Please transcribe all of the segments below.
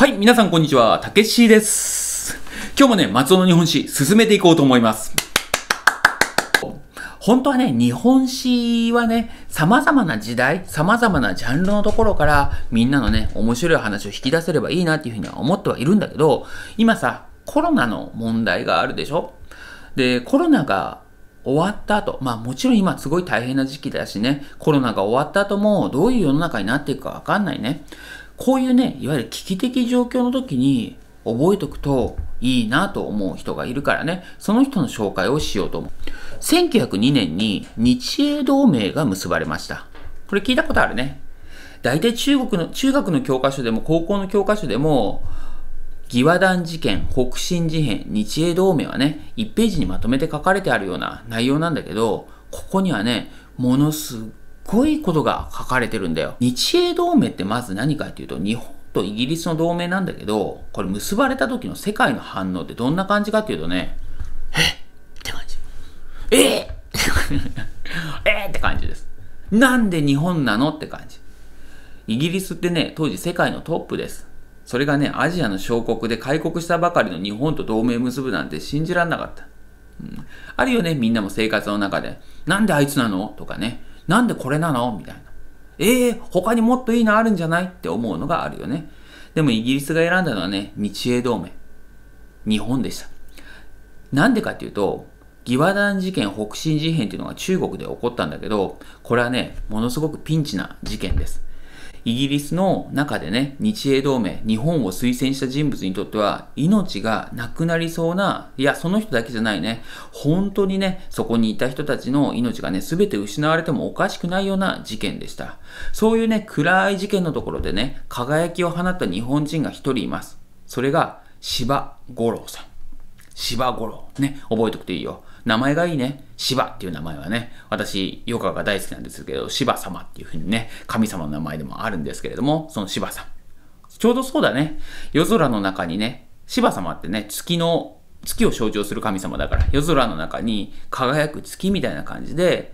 はい、皆さんこんにちは、たけしです。今日もね、松尾の日本史、進めていこうと思います。本当はね、日本史はね、様々な時代、様々なジャンルのところから、みんなのね、面白い話を引き出せればいいなっていうふうには思ってはいるんだけど、今さ、コロナの問題があるでしょで、コロナが終わった後、まあもちろん今すごい大変な時期だしね、コロナが終わった後もどういう世の中になっていくかわかんないね。こういうね、いわゆる危機的状況の時に覚えておくといいなと思う人がいるからね、その人の紹介をしようと思う。1902年に日英同盟が結ばれました。これ聞いたことあるね。大体中国の、中学の教科書でも高校の教科書でも、義和団事件、北進事変、日英同盟はね、1ページにまとめて書かれてあるような内容なんだけど、ここにはね、ものすごいことが書かれてるんだよ。日英同盟ってまず何かっていうと、日本とイギリスの同盟なんだけど、これ結ばれた時の世界の反応ってどんな感じかっていうとね、えって感じ。えー、え って感じです。なんで日本なのって感じ。イギリスってね、当時世界のトップです。それがね、アジアの小国で開国したばかりの日本と同盟結ぶなんて信じらんなかった。うん、あるよね、みんなも生活の中で。なんであいつなのとかね。なんでこれなのみたいな。ええー、他にもっといいのあるんじゃないって思うのがあるよね。でもイギリスが選んだのはね、日英同盟。日本でした。なんでかっていうと、義和団事件、北進事変っていうのが中国で起こったんだけど、これはね、ものすごくピンチな事件です。イギリスの中でね、日英同盟、日本を推薦した人物にとっては、命がなくなりそうな、いや、その人だけじゃないね、本当にね、そこにいた人たちの命がね、すべて失われてもおかしくないような事件でした。そういうね、暗い事件のところでね、輝きを放った日本人が一人います。それが、芝五郎さん。芝五郎。ね、覚えとくといいよ。名前がいいね。芝っていう名前はね、私、ヨガが大好きなんですけど、芝様っていうふうにね、神様の名前でもあるんですけれども、その芝さん。ちょうどそうだね。夜空の中にね、芝様ってね、月の月を象徴する神様だから夜空の中に輝く月みたいな感じで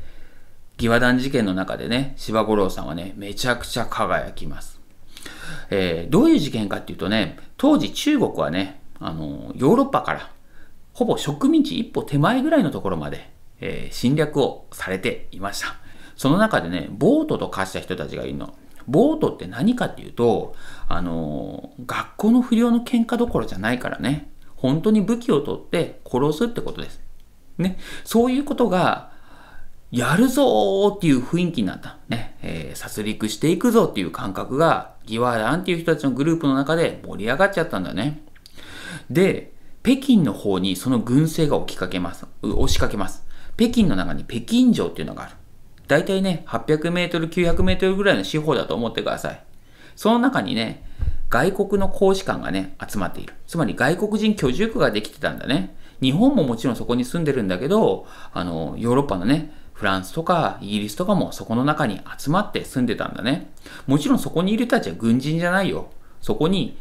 義和団事件の中でね芝五郎さんはねめちゃくちゃ輝きます、えー、どういう事件かっていうとね当時中国はねあのヨーロッパからほぼ植民地一歩手前ぐらいのところまで、えー、侵略をされていました。その中でね、ボートと化した人たちがいるの。ボートって何かっていうと、あのー、学校の不良の喧嘩どころじゃないからね、本当に武器を取って殺すってことです。ね、そういうことが、やるぞーっていう雰囲気になった。ね、えー、殺戮していくぞっていう感覚が、ギワーランっていう人たちのグループの中で盛り上がっちゃったんだね。で、北京の方にその軍勢が起きかけます、押しかけます。北京の中に北京城っていうのがある。だいたいね、800メートル、900メートルぐらいの四方だと思ってください。その中にね、外国の公使館がね、集まっている。つまり外国人居住区ができてたんだね。日本ももちろんそこに住んでるんだけど、あの、ヨーロッパのね、フランスとかイギリスとかもそこの中に集まって住んでたんだね。もちろんそこにいる人たちは軍人じゃないよ。そこに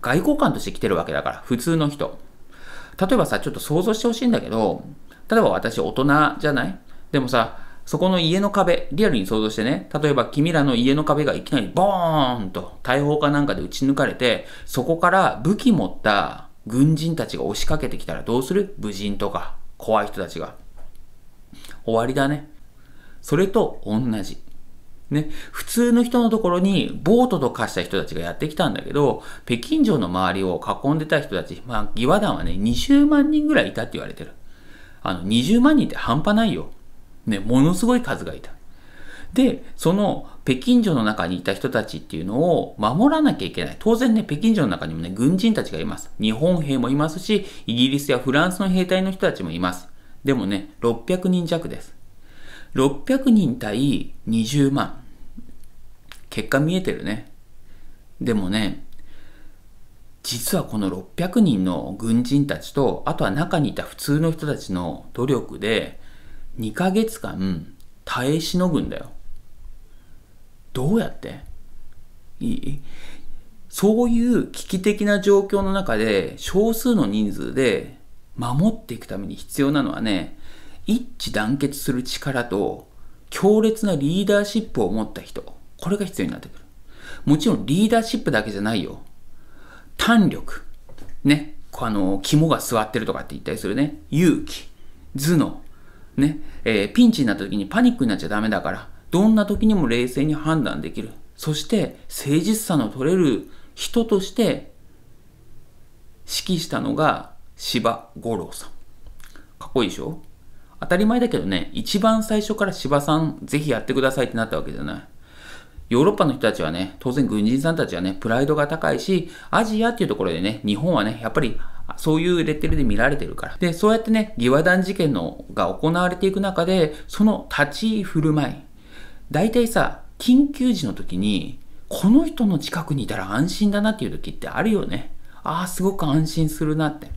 外交官として来てるわけだから、普通の人。例えばさ、ちょっと想像してほしいんだけど、例えば私大人じゃないでもさ、そこの家の壁、リアルに想像してね、例えば君らの家の壁がいきなりボーンと大砲かなんかで撃ち抜かれて、そこから武器持った軍人たちが押しかけてきたらどうする武人とか、怖い人たちが。終わりだね。それと同じ。ね、普通の人のところにボートと化した人たちがやってきたんだけど、北京城の周りを囲んでた人たち、まあ、義和団はね、20万人ぐらいいたって言われてる。あの、20万人って半端ないよ。ね、ものすごい数がいた。で、その北京城の中にいた人たちっていうのを守らなきゃいけない。当然ね、北京城の中にもね、軍人たちがいます。日本兵もいますし、イギリスやフランスの兵隊の人たちもいます。でもね、600人弱です。600人対20万。結果見えてるね。でもね、実はこの600人の軍人たちと、あとは中にいた普通の人たちの努力で、2ヶ月間耐え忍ぐんだよ。どうやっていいそういう危機的な状況の中で少数の人数で守っていくために必要なのはね、一致団結する力と強烈なリーダーシップを持った人。これが必要になってくる。もちろんリーダーシップだけじゃないよ。胆力。ね。あの、肝が座ってるとかって言ったりするね。勇気。頭脳。ね。えー、ピンチになった時にパニックになっちゃダメだから、どんな時にも冷静に判断できる。そして、誠実さの取れる人として、指揮したのが芝五郎さん。かっこいいでしょ当たり前だけどね、一番最初から芝さんぜひやってくださいってなったわけじゃない。ヨーロッパの人たちはね、当然軍人さんたちはね、プライドが高いし、アジアっていうところでね、日本はね、やっぱりそういうレッテルで見られてるから。で、そうやってね、義和団事件のが行われていく中で、その立ち居振る舞い。大体さ、緊急時の時に、この人の近くにいたら安心だなっていう時ってあるよね。ああ、すごく安心するなって。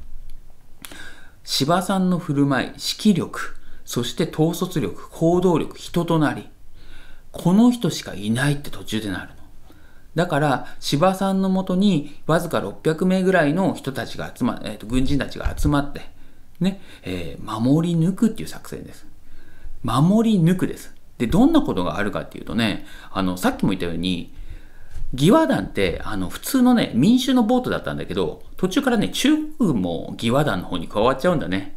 芝さんの振る舞い、指揮力、そして統率力、行動力、人となり。この人しかいないって途中でなるの。だから、芝さんのもとに、わずか600名ぐらいの人たちが集ま、えーと、軍人たちが集まって、ね、えー、守り抜くっていう作戦です。守り抜くです。で、どんなことがあるかっていうとね、あの、さっきも言ったように、義和団って、あの、普通のね、民衆のボートだったんだけど、途中からね、中国軍も義和団の方に加わっちゃうんだね。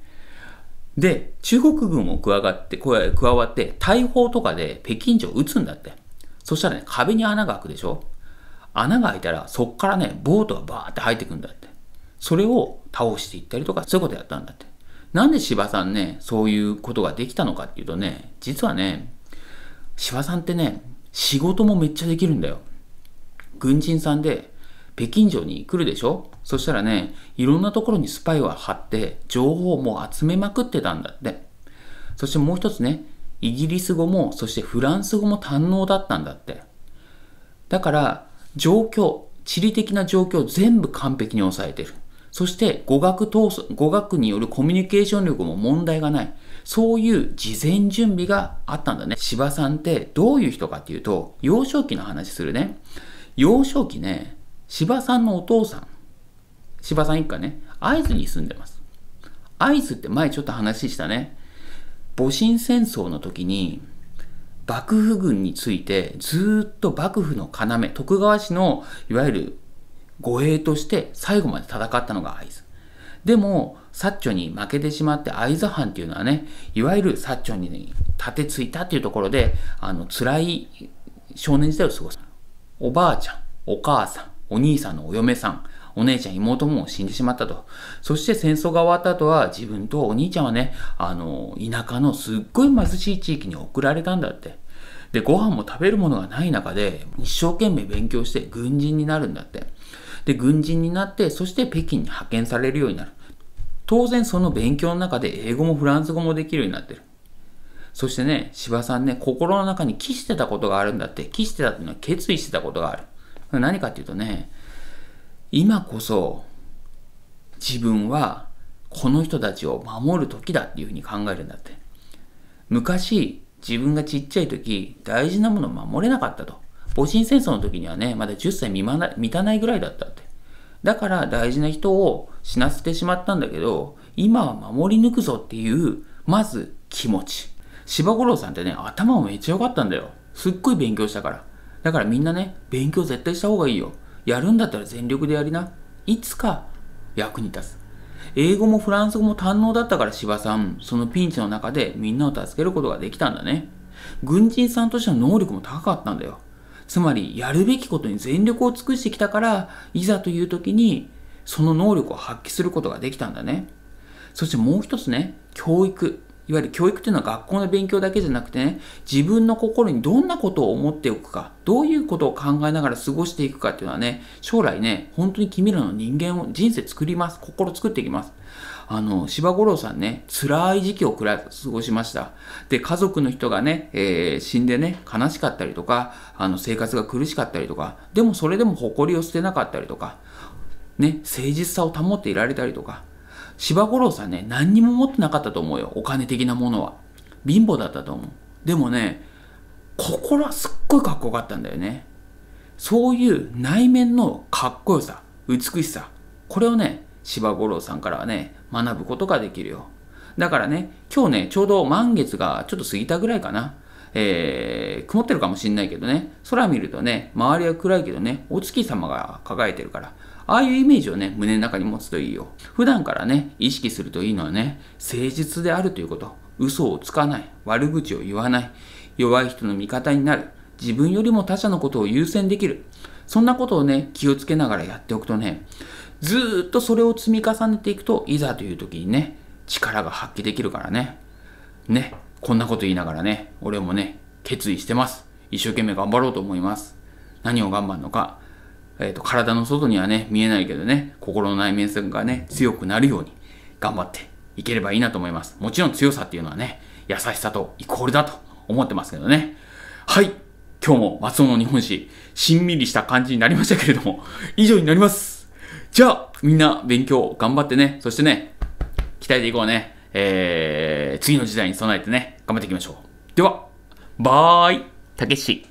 で、中国軍も加わって、加わって、大砲とかで北京城撃つんだって。そしたらね、壁に穴が開くでしょ穴が開いたら、そっからね、ボートがバーって入ってくんだって。それを倒していったりとか、そういうことやったんだって。なんで芝さんね、そういうことができたのかっていうとね、実はね、芝さんってね、仕事もめっちゃできるんだよ。軍人さんで、北京城に来るでしょそしたらね、いろんなところにスパイは張って、情報をもう集めまくってたんだって。そしてもう一つね、イギリス語も、そしてフランス語も堪能だったんだって。だから、状況、地理的な状況を全部完璧に抑えてる。そして語学闘争、語学によるコミュニケーション力も問題がない。そういう事前準備があったんだね。芝さんってどういう人かっていうと、幼少期の話するね。幼少期ね、芝さんのお父さん、柴さん一家ね、会津に住んでます。会津って前ちょっと話したね。戊辰戦争の時に、幕府軍についてずっと幕府の要、徳川氏のいわゆる護衛として最後まで戦ったのが会津。でも、サッチョに負けてしまって会津藩っていうのはね、いわゆるサッチョに、ね、立てついたっていうところで、あの、辛い少年時代を過ごす。おばあちゃん、お母さん、お兄さんのお嫁さん、お姉ちゃん、妹も死んでしまったと。そして戦争が終わった後は、自分とお兄ちゃんはね、あの、田舎のすっごい貧しい地域に送られたんだって。で、ご飯も食べるものがない中で、一生懸命勉強して軍人になるんだって。で、軍人になって、そして北京に派遣されるようになる。当然その勉強の中で英語もフランス語もできるようになってる。そしてね、芝さんね、心の中に帰してたことがあるんだって、帰してたっていうのは決意してたことがある。何かっていうとね、今こそ自分はこの人たちを守る時だっていうふうに考えるんだって。昔、自分がちっちゃい時、大事なものを守れなかったと。戊辰戦争の時にはね、まだ10歳満たないぐらいだったって。だから大事な人を死なせてしまったんだけど、今は守り抜くぞっていう、まず気持ち。芝五郎さんってね、頭もめっちゃ良かったんだよ。すっごい勉強したから。だからみんなね、勉強絶対した方がいいよ。やるんだったら全力でやりな。いつか役に立つ。英語もフランス語も堪能だったから芝さん、そのピンチの中でみんなを助けることができたんだね。軍人さんとしての能力も高かったんだよ。つまり、やるべきことに全力を尽くしてきたから、いざという時に、その能力を発揮することができたんだね。そしてもう一つね、教育。いわゆる教育っていうのは学校の勉強だけじゃなくてね、自分の心にどんなことを思っておくか、どういうことを考えながら過ごしていくかっていうのはね、将来ね、本当に君らの人間を、人生作ります。心作っていきます。あの、芝五郎さんね、辛い時期を過ごしました。で、家族の人がね、えー、死んでね、悲しかったりとか、あの、生活が苦しかったりとか、でもそれでも誇りを捨てなかったりとか、ね、誠実さを保っていられたりとか、芝五郎さんね、何にも持ってなかったと思うよ。お金的なものは。貧乏だったと思う。でもね、心はすっごいかっこよかったんだよね。そういう内面のかっこよさ、美しさ、これをね、芝五郎さんからはね、学ぶことができるよ。だからね、今日ね、ちょうど満月がちょっと過ぎたぐらいかな。えー、曇ってるかもしんないけどね、空見るとね、周りは暗いけどね、お月様が輝いてるから、ああいうイメージをね、胸の中に持つといいよ。普段からね、意識するといいのはね、誠実であるということ。嘘をつかない。悪口を言わない。弱い人の味方になる。自分よりも他者のことを優先できる。そんなことをね、気をつけながらやっておくとね、ずっとそれを積み重ねていくと、いざという時にね、力が発揮できるからね。ね、こんなこと言いながらね、俺もね、決意してます。一生懸命頑張ろうと思います。何を頑張るのか、えっ、ー、と、体の外にはね、見えないけどね、心の内面性がね、強くなるように頑張っていければいいなと思います。もちろん強さっていうのはね、優しさとイコールだと思ってますけどね。はい。今日も松尾の日本史、しんみりした感じになりましたけれども、以上になります。じゃあ、みんな勉強頑張ってね、そしてね、鍛えていこうね。えー、次の時代に備えてね、頑張っていきましょう。では、バーイ、たけし。